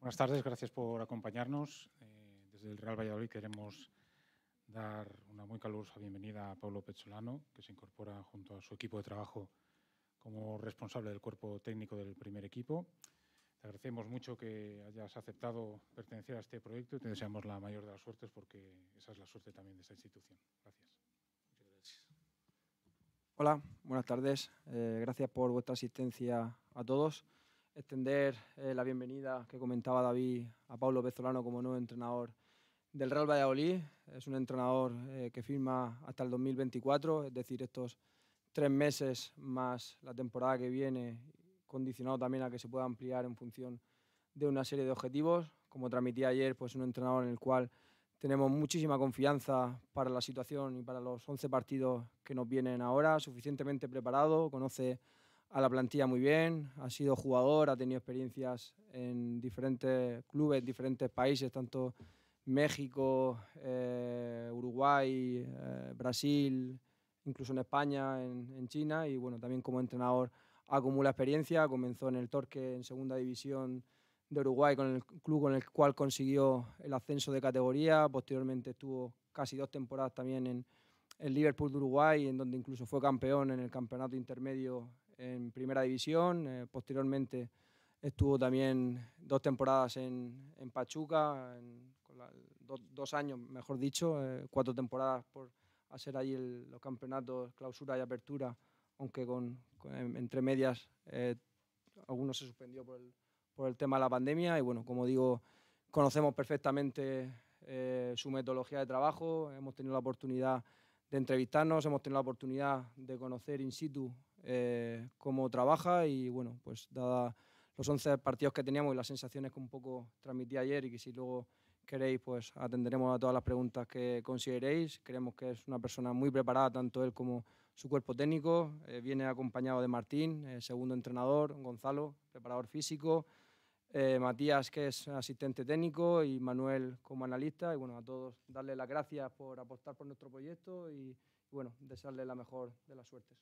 Buenas tardes, gracias por acompañarnos. Eh, desde el Real Valladolid queremos dar una muy calurosa bienvenida a Pablo pezzolano que se incorpora junto a su equipo de trabajo como responsable del cuerpo técnico del primer equipo. Te agradecemos mucho que hayas aceptado pertenecer a este proyecto y te deseamos la mayor de las suertes porque esa es la suerte también de esta institución. Gracias. Hola, buenas tardes. Eh, gracias por vuestra asistencia a todos. Extender eh, la bienvenida que comentaba David a Pablo Pezolano como nuevo entrenador del Real Valladolid. Es un entrenador eh, que firma hasta el 2024, es decir, estos tres meses más la temporada que viene, condicionado también a que se pueda ampliar en función de una serie de objetivos. Como transmití ayer, pues un entrenador en el cual tenemos muchísima confianza para la situación y para los 11 partidos que nos vienen ahora, suficientemente preparado, conoce a la plantilla muy bien, ha sido jugador, ha tenido experiencias en diferentes clubes, diferentes países, tanto México, eh, Uruguay, eh, Brasil, incluso en España, en, China y bueno, también como entrenador acumula experiencia, comenzó en el Torque en segunda división de Uruguay con el club con el cual consiguió el ascenso de categoría, posteriormente estuvo casi dos temporadas también en el Liverpool de Uruguay, en donde incluso fue campeón en el campeonato intermedio en primera división, eh, posteriormente estuvo también dos temporadas en, en Pachuca, en, dos, años, mejor dicho, eh, cuatro temporadas por hacer ahí los campeonatos, clausura y apertura, aunque con, entre medias eh, algunos se suspendió por el, tema de la pandemia. Y bueno, como digo, conocemos perfectamente eh, su metodología de trabajo, hemos tenido la oportunidad de entrevistarnos, hemos tenido la oportunidad de conocer in situ eh, cómo trabaja y bueno, pues dada los 11 partidos que teníamos y las sensaciones que un poco transmití ayer y que si luego queréis, pues atenderemos a todas las preguntas que consideréis. Creemos que es una persona muy preparada, tanto él como su cuerpo técnico. Eh, viene acompañado de Martín, eh, segundo entrenador, Gonzalo, preparador físico, eh, Matías, que es asistente técnico, y Manuel como analista. Y bueno, a todos darle las gracias por apostar por nuestro proyecto y bueno, desearle la mejor de las suertes.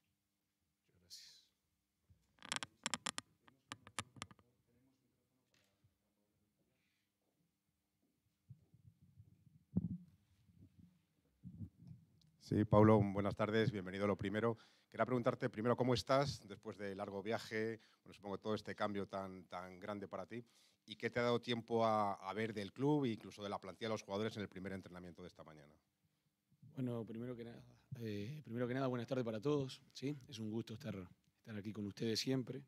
Sí, Pablo, buenas tardes, bienvenido a lo primero. Quería preguntarte primero cómo estás después del largo viaje, bueno, supongo todo este cambio tan, tan grande para ti, y qué te ha dado tiempo a, ver del club e incluso de la plantilla de los jugadores en el primer entrenamiento de esta mañana. Bueno, primero que nada, eh, primero que nada buenas tardes para todos. ¿sí? Es un gusto estar, estar aquí con ustedes siempre.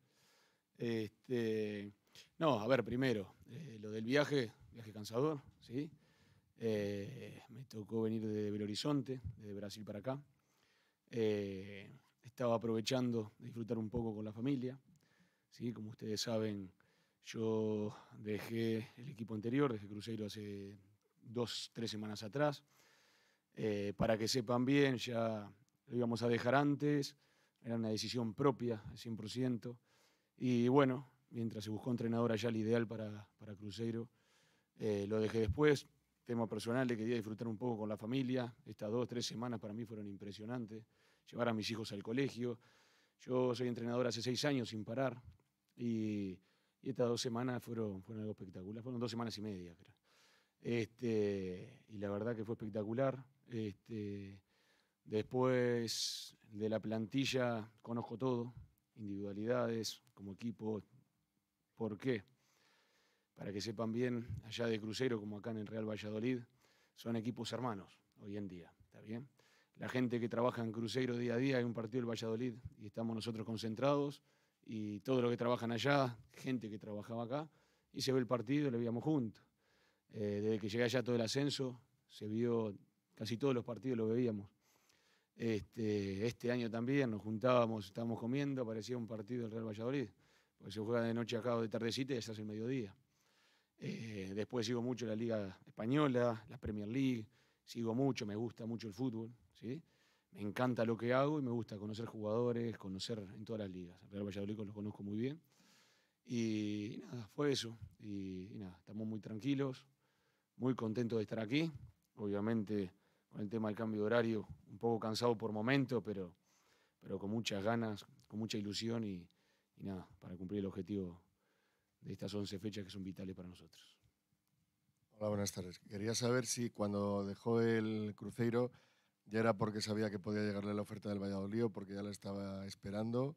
Este, no, a ver, primero, eh, lo del viaje, viaje cansador, ¿sí? Eh, me tocó venir de Belo Horizonte, desde Brasil para acá. Eh, estaba aprovechando de disfrutar un poco con la familia. ¿sí? Como ustedes saben, yo dejé el equipo anterior, dejé Cruzeiro hace dos, tres semanas atrás. Eh, para que sepan bien, ya lo íbamos a dejar antes, era una decisión propia, al 100%. Y bueno, mientras se buscó entrenador ya el ideal para, para Cruzeiro, lo dejé después personal, le quería disfrutar un poco con la familia. Estas dos, tres semanas para mí fueron impresionantes. Llevar a mis hijos al colegio. Yo soy entrenador hace seis años sin parar y, estas dos semanas fueron, fueron algo espectacular. Fueron dos semanas y media, este, y la verdad que fue espectacular. Este, después de la plantilla conozco todo, individualidades, como equipo, por qué para que sepan bien, allá de crucero como acá en el Real Valladolid, son equipos hermanos hoy en día, ¿está La gente que trabaja en crucero día a día, hay un partido del Valladolid y estamos nosotros concentrados y todo lo que trabajan allá, gente que trabajaba acá, y se ve el partido lo veíamos juntos. Eh, desde que llegué allá todo el ascenso, se vio casi todos los partidos, lo veíamos. Este, este año también nos juntábamos, estábamos comiendo, parecía un partido del Real Valladolid, porque se juega de noche acá o de tardecita y ya el mediodía. Eh, después sigo mucho la Liga Española, la Premier League, sigo mucho, me gusta mucho el fútbol, ¿sí? Me encanta lo que hago y me gusta conocer jugadores, conocer en todas las ligas. El Real Valladolid lo conozco muy bien. Y, nada, fue eso. Y, nada, estamos muy tranquilos, muy contentos de estar aquí. Obviamente, con el tema del cambio de horario, un poco cansado por momento, pero, pero con muchas ganas, con mucha ilusión y, y nada, para cumplir el objetivo de estas 11 fechas que son vitales para nosotros. Hola, buenas tardes. Quería saber si cuando dejó el Cruzeiro ya era porque sabía que podía llegarle la oferta del Valladolid o porque ya la estaba esperando.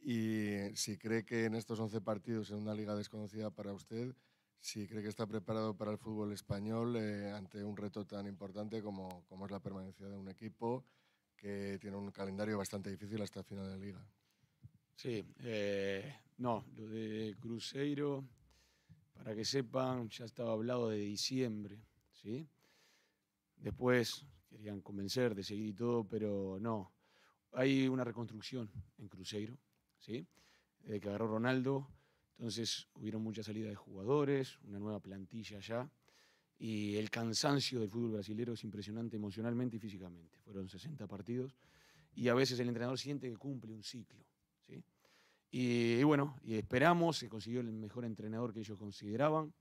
Y si cree que en estos 11 partidos en una liga desconocida para usted, si cree que está preparado para el fútbol español eh, ante un reto tan importante como, como es la permanencia de un equipo que tiene un calendario bastante difícil hasta el final de la liga. Sí, eh, no, lo de Cruzeiro, para que sepan, ya estaba hablado de diciembre, ¿sí? Después querían convencer de seguir y todo, pero no. Hay una reconstrucción en Cruzeiro, ¿sí? Desde que agarró Ronaldo, entonces hubieron mucha salida de jugadores, una nueva plantilla ya, y el cansancio del fútbol brasileño es impresionante emocionalmente y físicamente. Fueron 60 partidos y a veces el entrenador siente que cumple un ciclo. Y, bueno, y esperamos, se consiguió el mejor entrenador que ellos consideraban.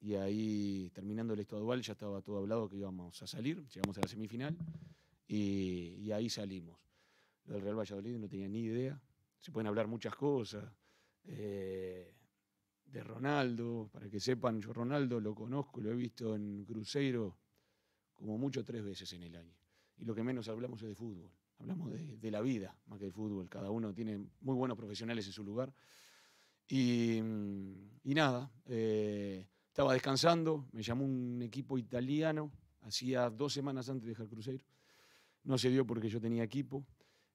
Y ahí, terminando el estado ya estaba todo hablado que íbamos a salir. Llegamos a la semifinal y, ahí salimos. El Real Valladolid no tenía ni idea. Se pueden hablar muchas cosas. Eh, de Ronaldo, para que sepan, yo Ronaldo lo conozco, lo he visto en Cruzeiro como mucho tres veces en el año. Y lo que menos hablamos es de fútbol hablamos de, la vida más que del fútbol. Cada uno tiene muy buenos profesionales en su lugar. Y, mm, nada, eh, estaba descansando, me llamó un equipo italiano, hacía dos semanas antes de dejar Cruzeiro. No se dio porque yo tenía equipo.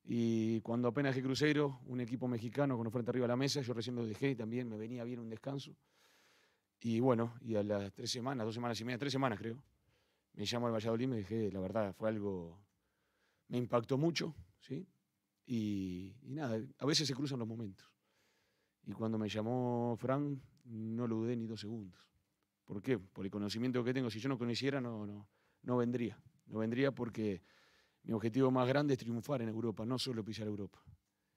Y cuando apenas dejé Cruzeiro, un equipo mexicano con oferta arriba a la mesa, yo recién lo dejé y también me venía bien un descanso. Y bueno, y a las tres semanas, dos semanas y media, tres semanas creo, me llamó el Valladolid y me dije la verdad, fue algo me impactó mucho, ¿sí? Y, nada, a veces se cruzan los momentos. Y cuando me llamó Fran, no lo dudé ni dos segundos. ¿Por qué? Por el conocimiento que tengo. Si yo no conociera, no, no, no vendría. No vendría porque mi objetivo más grande es triunfar en Europa, no solo pisar Europa.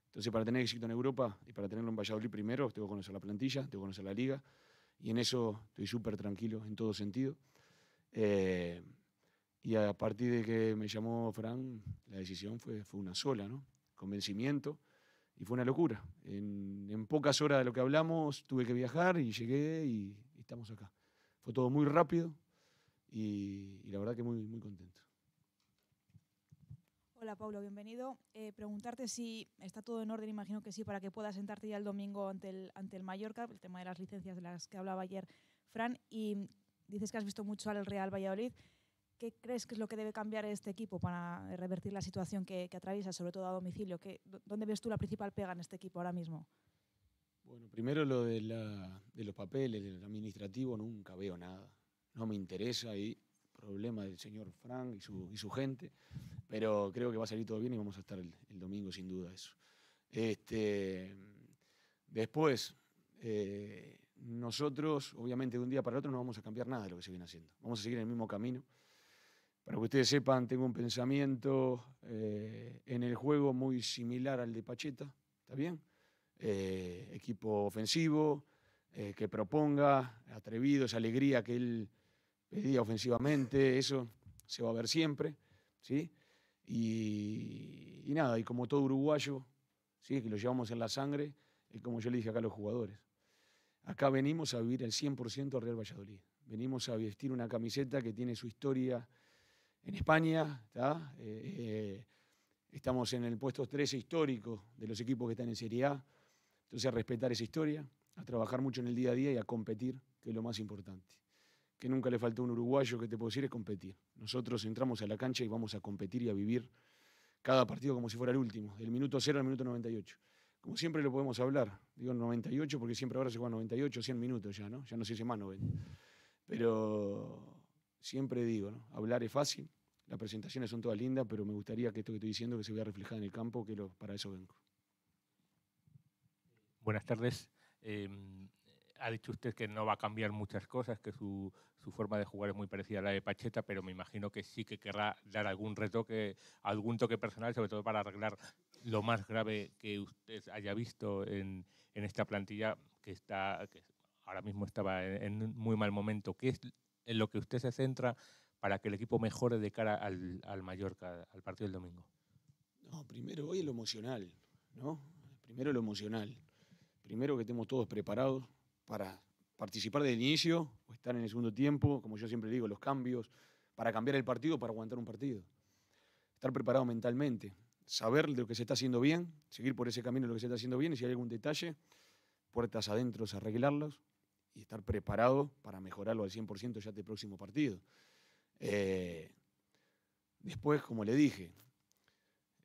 Entonces, para tener éxito en Europa y para tenerlo en Valladolid primero, tengo que conocer la plantilla, tengo que conocer la liga. Y en eso estoy súper tranquilo en todo sentido. Eh, y a partir de que me llamó Fran, la decisión fue, fue una sola, ¿no? Convencimiento. Y fue una locura. En, pocas horas de lo que hablamos, tuve que viajar y llegué y, estamos acá. Fue todo muy rápido y, la verdad que muy, muy contento. Hola Pablo, bienvenido. Eh, preguntarte si está todo en orden, imagino que sí, para que puedas sentarte ya el domingo ante el, ante el Mallorca, el tema de las licencias de las que hablaba ayer Fran. Y dices que has visto mucho al Real Valladolid. ¿Qué crees que es lo que debe cambiar este equipo para eh, revertir la situación que, atraviesa, sobre todo a domicilio? ¿Dónde ves tú la principal pega en este equipo ahora mismo? Bueno, primero lo de, los papeles, el administrativo, nunca veo nada. No me interesa y problema del señor Frank y su, gente, pero creo que va a salir todo bien y vamos a estar el, domingo sin duda eso. Este, después, eh, nosotros obviamente de un día para otro no vamos a cambiar nada de lo que se viene haciendo, vamos a seguir en el mismo camino. Para que ustedes sepan, tengo un pensamiento eh, en el juego muy similar al de Pacheta, ¿está bien? Eh, equipo ofensivo, eh, que proponga, atrevido, esa alegría que él pedía ofensivamente, eso se va a ver siempre, ¿sí? Y, nada, y como todo uruguayo, ¿sí? que lo llevamos en la sangre, y como yo le dije acá a los jugadores, acá venimos a vivir el 100% Real Valladolid, venimos a vestir una camiseta que tiene su historia, en España, eh, eh, estamos en el puesto 13 histórico de los equipos que están en Serie A, entonces a respetar esa historia, a trabajar mucho en el día a día y a competir, que es lo más importante. Que nunca le faltó a un uruguayo, que te puedo decir, es competir. Nosotros entramos a la cancha y vamos a competir y a vivir cada partido como si fuera el último, del minuto 0 al minuto 98. Como siempre lo podemos hablar, digo 98 porque siempre ahora se juega 98, 100 minutos ya, ¿no? Ya no se si más 90. Pero siempre digo, hablar es fácil, las presentaciones son todas lindas, pero me gustaría que esto que estoy diciendo que se vea reflejado en el campo, que lo, para eso vengo. Buenas tardes. Em, ha dicho usted que no va a cambiar muchas cosas, que su, forma de jugar es muy parecida a la de Pacheta, pero me imagino que sí que querrá dar algún retoque, algún toque personal, sobre todo para arreglar lo más grave que usted haya visto en, esta plantilla que está que ahora mismo estaba en, un muy mal momento. ¿Qué es en lo que usted se centra para que el equipo mejore de cara al, al Mallorca, al partido del domingo? No, primero hoy lo emocional, ¿no? Primero lo emocional. Primero que estemos todos preparados para participar del inicio o estar en el segundo tiempo, como yo siempre digo, los cambios, para cambiar el partido, para aguantar un partido. Estar preparado mentalmente, saber de lo que se está haciendo bien, seguir por ese camino de lo que se está haciendo bien y si hay algún detalle, puertas adentro, arreglarlos y estar preparado para mejorarlo al 100% ya este próximo partido. Eh, después, como le dije,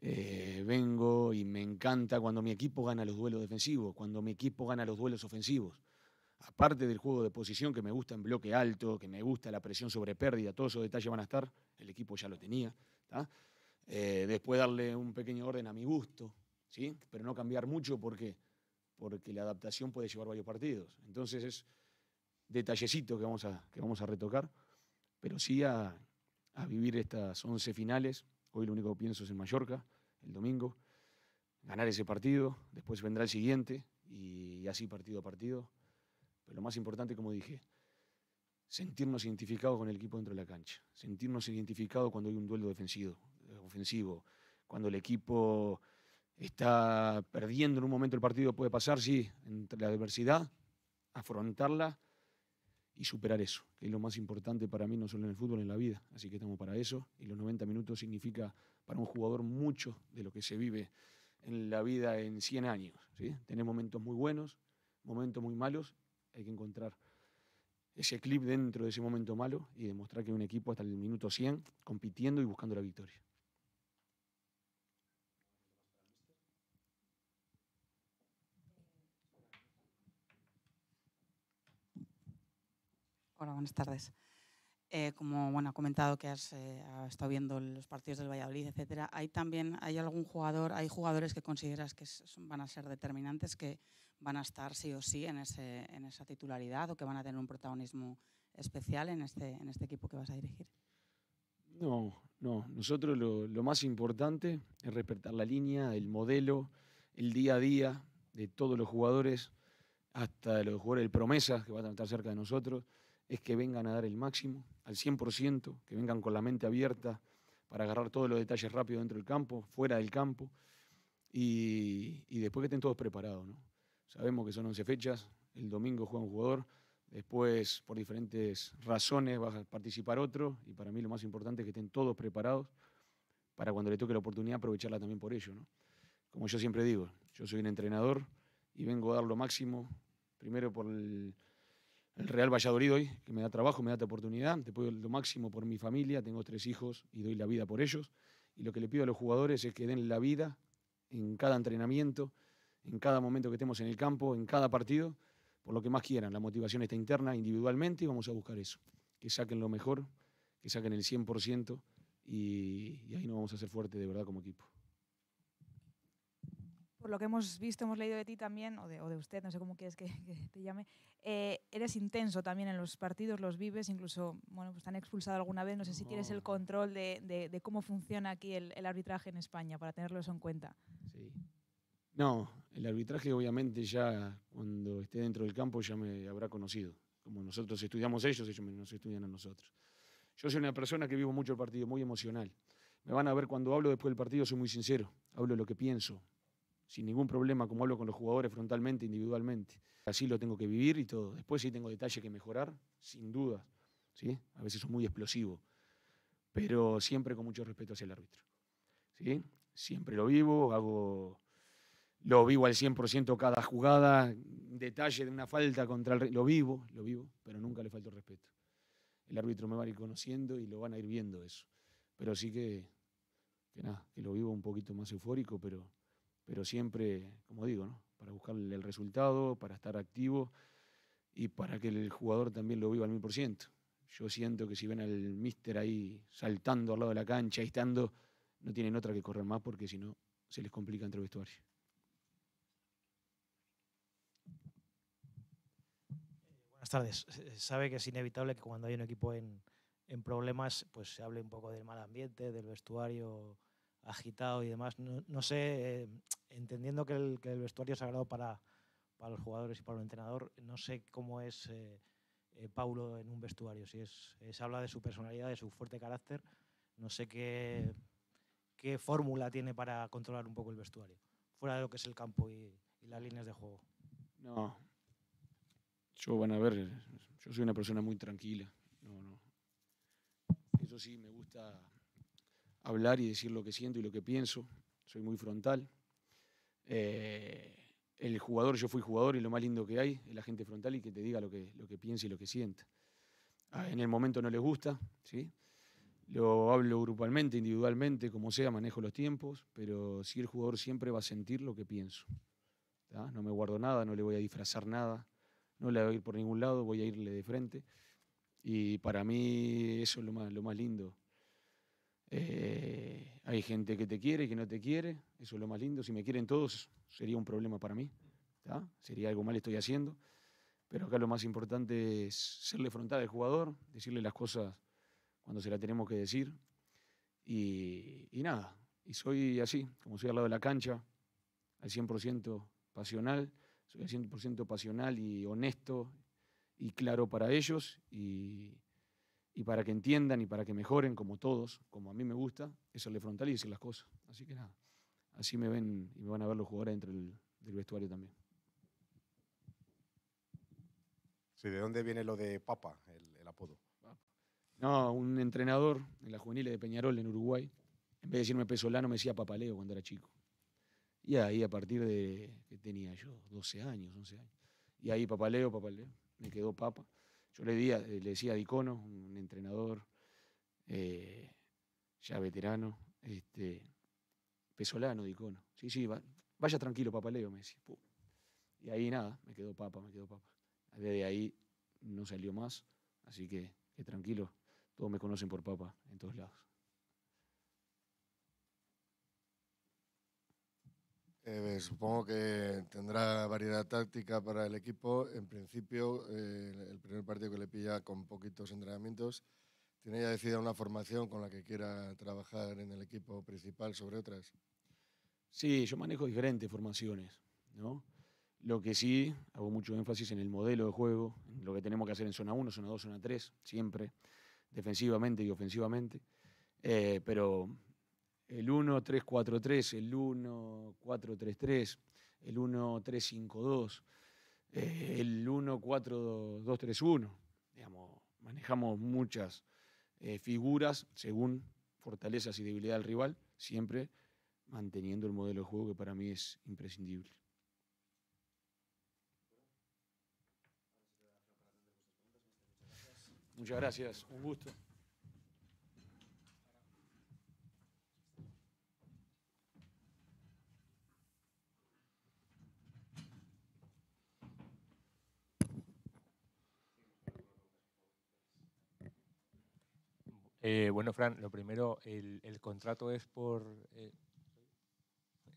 eh, vengo y me encanta cuando mi equipo gana los duelos defensivos, cuando mi equipo gana los duelos ofensivos. Aparte del juego de posición que me gusta en bloque alto, que me gusta la presión sobre pérdida, todos esos detalles van a estar, el equipo ya lo tenía. Eh, después darle un pequeño orden a mi gusto, ¿sí? pero no cambiar mucho porque porque la adaptación puede llevar varios partidos. Entonces es detallecito que vamos a, que vamos a retocar, pero sí a, vivir estas 11 finales. Hoy lo único que pienso es en Mallorca, el domingo, ganar ese partido, después vendrá el siguiente y así partido a partido. Pero lo más importante, como dije, sentirnos identificados con el equipo dentro de la cancha, sentirnos identificados cuando hay un duelo defensivo, ofensivo, cuando el equipo está perdiendo en un momento el partido, puede pasar, sí, entre la adversidad, afrontarla y superar eso, que es lo más importante para mí, no solo en el fútbol, en la vida. Así que estamos para eso. Y los 90 minutos significa para un jugador mucho de lo que se vive en la vida en 100 años. ¿sí? Tener momentos muy buenos, momentos muy malos, hay que encontrar ese clip dentro de ese momento malo y demostrar que un equipo hasta el minuto 100 compitiendo y buscando la victoria. Hola, buenas tardes. Eh, como bueno, ha comentado que has eh, estado viendo los partidos del Valladolid, etcétera, hay también hay algún jugador, hay jugadores que consideras que van a ser determinantes, que van a estar sí o sí en, ese, en esa titularidad o que van a tener un protagonismo especial en este, en este equipo que vas a dirigir. No, no. Nosotros lo, más importante es respetar la línea, el modelo, el día a día de todos los jugadores, hasta los jugadores de promesa que van a estar cerca de nosotros es que vengan a dar el máximo, al 100%, que vengan con la mente abierta para agarrar todos los detalles rápido dentro del campo, fuera del campo, y, después que estén todos preparados. ¿no? Sabemos que son 11 fechas, el domingo juega un jugador, después por diferentes razones va a participar otro, y para mí lo más importante es que estén todos preparados para cuando le toque la oportunidad aprovecharla también por ello. Como yo siempre digo, yo soy un entrenador y vengo a dar lo máximo, primero por el el Real Valladolid hoy, que me da trabajo, me da oportunidad, te puedo lo máximo por mi familia, tengo tres hijos y doy la vida por ellos. Y lo que le pido a los jugadores es que den la vida en cada entrenamiento, en cada momento que estemos en el campo, en cada partido, por lo que más quieran. La motivación está interna, individualmente, y vamos a buscar eso. Que saquen lo mejor, que saquen el 100%, y, y ahí nos vamos a ser fuerte de verdad como equipo por lo que hemos visto, hemos leído de ti también, o de, usted, no sé cómo quieres que, que te llame, eh, eres intenso también en los partidos, los vives, incluso, bueno, pues te han expulsado alguna vez, no sé si tienes el control de, cómo funciona aquí el, arbitraje en España, para tenerlo eso en cuenta. Sí. No, el arbitraje obviamente ya cuando esté dentro del campo ya me habrá conocido. Como nosotros estudiamos ellos, ellos nos estudian a nosotros. Yo soy una persona que vivo mucho el partido, muy emocional. Me van a ver cuando hablo después del partido, soy muy sincero. Hablo lo que pienso, sin ningún problema, como hablo con los jugadores frontalmente, individualmente. Así lo tengo que vivir y todo. Después sí tengo detalles que mejorar, sin duda. ¿sí? A veces es muy explosivo, pero siempre con mucho respeto hacia el árbitro. ¿sí? Siempre lo vivo, hago, lo vivo al 100% cada jugada, detalle de una falta contra el... Lo vivo, lo vivo, pero nunca le falto respeto. El árbitro me va a ir conociendo y lo van a ir viendo eso. Pero sí que, que nada, que lo vivo un poquito más eufórico, pero pero siempre, como digo, ¿no? para buscarle el resultado, para estar activo y para que el jugador también lo viva al mil por ciento. Yo siento que si ven al mister ahí saltando al lado de la cancha, ahí estando, no tienen otra que correr más porque si no se les complica entre vestuario. Buenas tardes. Sabe que es inevitable que cuando hay un equipo en, en problemas, pues se hable un poco del mal ambiente, del vestuario agitado y demás. No, sé, eh, entendiendo que el, que el, vestuario es sagrado para, para, los jugadores y para el entrenador, no sé cómo es eh, eh, Paulo en un vestuario. Si es, se habla de su personalidad, de su fuerte carácter, no sé qué, qué fórmula tiene para controlar un poco el vestuario, fuera de lo que es el campo y, y las líneas de juego. No. Yo, van a ver, yo soy una persona muy tranquila. No, no. Eso sí, me gusta hablar y decir lo que siento y lo que pienso. Soy muy frontal. Eh, el jugador, yo fui jugador y lo más lindo que hay es la gente frontal y que te diga lo que, lo que piensa y lo que sienta. Ah, en el momento no le gusta, ¿sí? Lo hablo grupalmente, individualmente, como sea, manejo los tiempos, pero si el jugador siempre va a sentir lo que pienso. No me guardo nada, no le voy a disfrazar nada, no le voy a ir por ningún lado, voy a irle de frente. Y para mí eso es lo más, lo más lindo eh, hay gente que te quiere y que no te quiere, eso es lo más lindo. Si me quieren todos, sería un problema para mí, sería algo mal estoy haciendo. Pero acá lo más importante es serle frontal al jugador, decirle las cosas cuando se las tenemos que decir. Y, nada, y soy así, como soy al lado de la cancha, al 100% pasional, soy al 100% pasional y honesto y claro para ellos. Y, y para que entiendan y para que mejoren como todos, como a mí me gusta, eso le frontal las cosas. Así que nada, así me ven y me van a ver los jugadores dentro del, vestuario también. Sí, ¿de dónde viene lo de Papa, el, el apodo? No, un entrenador en la juvenil de Peñarol, en Uruguay, en vez de decirme pesolano, me decía papaleo cuando era chico. Y ahí, a partir de que tenía yo 12 años, 11 años. Y ahí, papaleo, papaleo, me quedó papa. Yo le, eh, le decía a Dicono, un entrenador eh, ya veterano, este, pesolano Dicono. Sí, sí, vaya tranquilo, papá Leo, me decía. Y ahí nada, me quedó papa, me quedó papa. Desde ahí no salió más, así que, que tranquilo, todos me conocen por papa en todos lados. Eh, supongo que tendrá variedad táctica para el equipo. En principio, eh, el primer partido que le pilla con poquitos entrenamientos, tiene ya decidida una formación con la que quiera trabajar en el equipo principal sobre otras. Sí, yo manejo diferentes formaciones, ¿no? Lo que sí, hago mucho énfasis en el modelo de juego, lo que tenemos que hacer en zona 1, zona 2, zona 3, siempre, defensivamente y ofensivamente. Eh, pero el 1-3-4-3, el 1-4-3-3, el 1-3-5-2, eh, el 1-4-2-3-1. Digamos, manejamos muchas eh, figuras según fortalezas y debilidad del rival, siempre manteniendo el modelo de juego que para mí es imprescindible. Muchas gracias, un gusto. Eh, bueno, Fran, lo primero, el, contrato es por... Eh,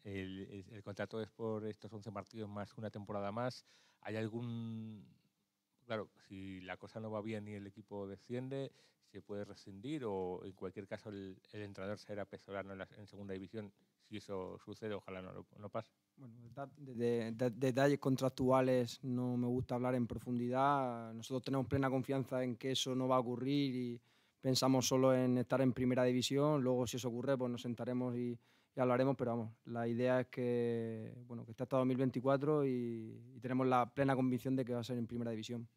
el, contrato es por estos 11 partidos más una temporada más. ¿Hay algún...? Claro, si la cosa no va bien y el equipo desciende, ¿se puede rescindir o en cualquier caso el, el entrenador será pesorano en, la, segunda división? Si eso sucede, ojalá no, no pase. Bueno, detalles contractuales no me gusta hablar en profundidad. Nosotros tenemos plena confianza en que eso no va a ocurrir y pensamos solo en estar en primera división, luego si eso ocurre pues nos sentaremos y, hablaremos, pero vamos, la idea es que, bueno, que está hasta 2024 y, y tenemos la plena convicción de que va a ser en primera división.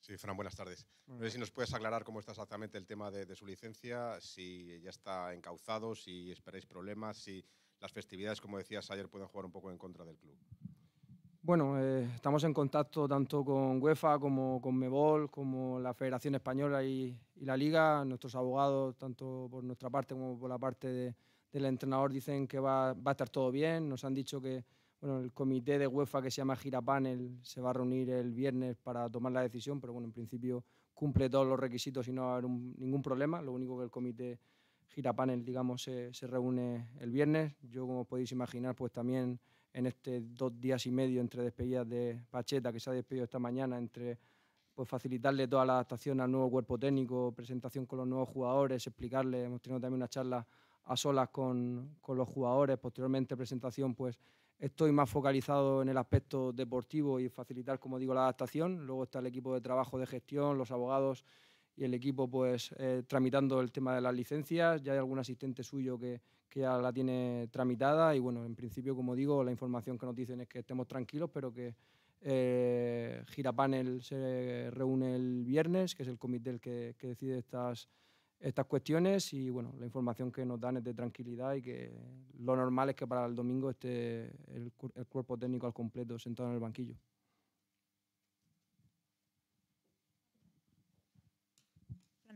Sí, Fran, buenas tardes. No sé si nos puedes aclarar cómo está exactamente el tema de, su licencia, si ya está encauzado, si esperáis problemas, si las festividades, como decías ayer, pueden jugar un poco en contra del club. Bueno, eh, estamos en contacto tanto con UEFA como con Mebol, como la Federación Española y, la Liga. Nuestros abogados, tanto por nuestra parte como por la parte del entrenador, dicen que va, a estar todo bien. Nos han dicho que bueno, el comité de UEFA que se llama Girapanel se va a reunir el viernes para tomar la decisión, pero bueno, en principio cumple todos los requisitos y no va a haber ningún problema. Lo único que el comité Girapanel, digamos, se, se reúne el viernes. Yo, como podéis imaginar, pues también en estos dos días y medio entre despedidas de Pacheta, que se ha despedido esta mañana, entre pues facilitarle toda la adaptación al nuevo cuerpo técnico, presentación con los nuevos jugadores, explicarle, hemos tenido también una charla a solas con, con los jugadores, posteriormente presentación, pues estoy más focalizado en el aspecto deportivo y facilitar, como digo, la adaptación, luego está el equipo de trabajo de gestión, los abogados y el equipo pues eh, tramitando el tema de las licencias, ya hay algún asistente suyo que, que, ya la tiene tramitada y bueno, en principio como digo, la información que nos dicen es que estemos tranquilos, pero que eh, Girapanel se reúne el viernes, que es el comité el que, que, decide estas, estas cuestiones y bueno, la información que nos dan es de tranquilidad y que lo normal es que para el domingo esté el, el cuerpo técnico al completo sentado en el banquillo.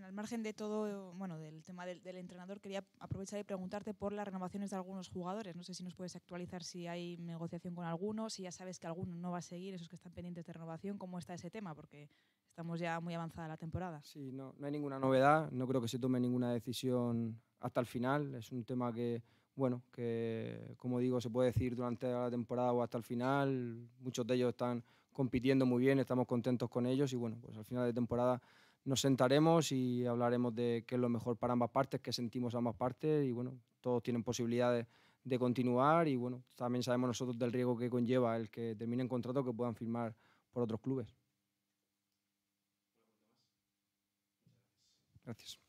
al margen de todo, bueno, del tema del, entrenador, quería aprovechar y preguntarte por las renovaciones de algunos jugadores. No sé si nos puedes actualizar si hay negociación con algunos, si ya sabes que alguno no va a seguir, esos que están pendientes de renovación, cómo está ese tema, porque estamos ya muy avanzada la temporada. Sí, no, no hay ninguna novedad, no creo que se tome ninguna decisión hasta el final. Es un tema que, bueno, que como digo, se puede decir durante la temporada o hasta el final. Muchos de ellos están compitiendo muy bien, estamos contentos con ellos y bueno, pues al final de temporada nos sentaremos y hablaremos de qué es lo mejor para ambas partes, qué sentimos ambas partes y bueno, todos tienen posibilidades de continuar y bueno, también sabemos nosotros del riesgo que conlleva el que terminen contrato que puedan firmar por otros clubes. Gracias.